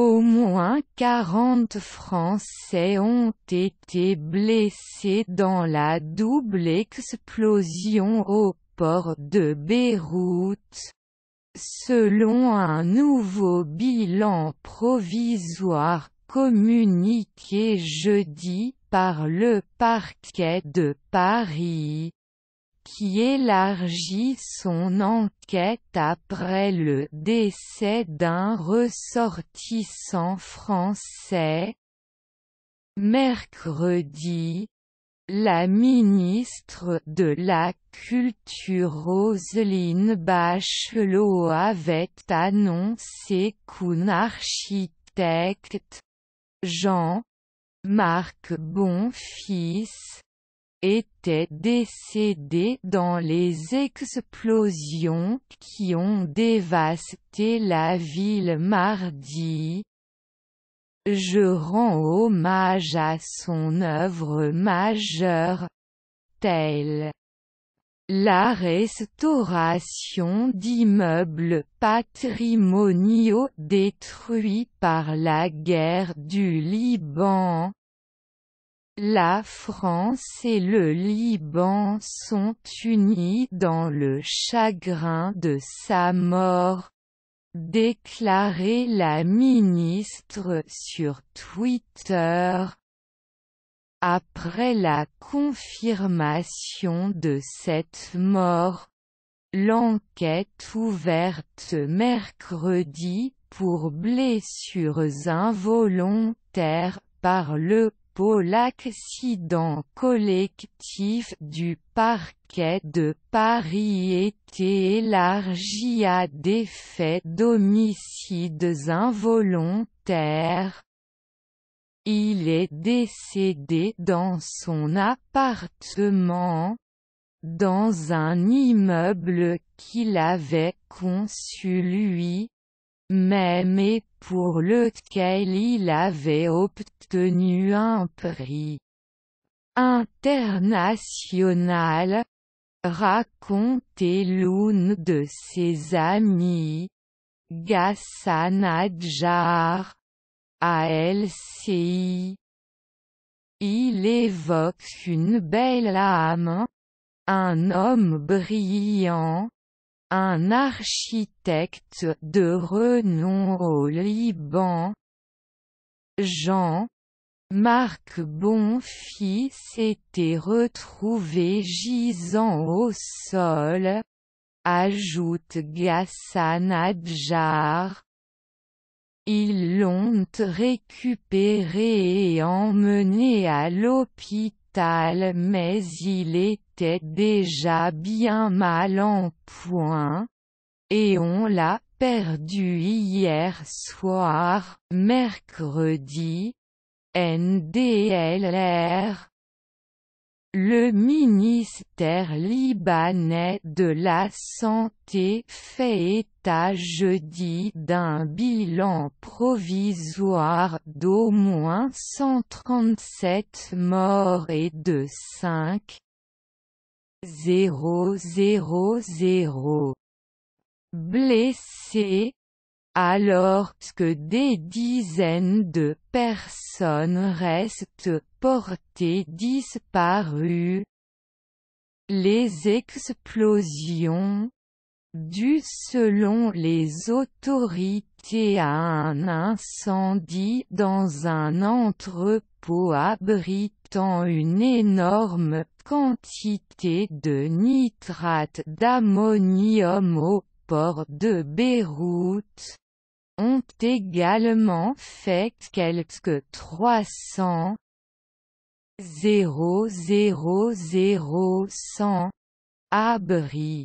Au moins 40 Français ont été blessés dans la double explosion au port de Beyrouth. Selon un nouveau bilan provisoire communiqué jeudi par le parquet de Paris, qui élargit son enquête après le décès d'un ressortissant français. Mercredi, la ministre de la Culture Roselyne Bachelot avait annoncé qu'un architecte, Jean, Marc Bonfils, était décédé dans les explosions qui ont dévasté la ville mardi. Je rends hommage à son œuvre majeure, telle la restauration d'immeubles patrimoniaux détruits par la guerre du Liban. La France et le Liban sont unis dans le chagrin de sa mort, déclarait la ministre sur Twitter. Après la confirmation de cette mort, l'enquête ouverte mercredi pour blessures involontaires par le l'accident collectif du parquet de Paris était élargi à des faits d'homicides involontaires. Il est décédé dans son appartement, dans un immeuble qu'il avait conçu lui, même et pour lequel il avait obtenu un prix international, racontait l'une de ses amies, Gassan Adjar, à LCI. Il évoque une belle âme, un homme brillant, un architecte de renom au Liban, Jean, Marc Bonfils, s'était retrouvé gisant au sol, ajoute Gassan Adjar. Ils l'ont récupéré et emmené à l'hôpital mais il était déjà bien mal en point, et on l'a perdu hier soir, mercredi, NDLR, le ministère libanais de la Santé fait état jeudi d'un bilan provisoire d'au moins 137 morts et de 5 000 blessés alors que des dizaines de personnes restent portée disparue. Les explosions dues selon les autorités à un incendie dans un entrepôt abritant une énorme quantité de nitrate d'ammonium au port de Beyrouth ont également fait quelques 300 0 0 0 100 Abri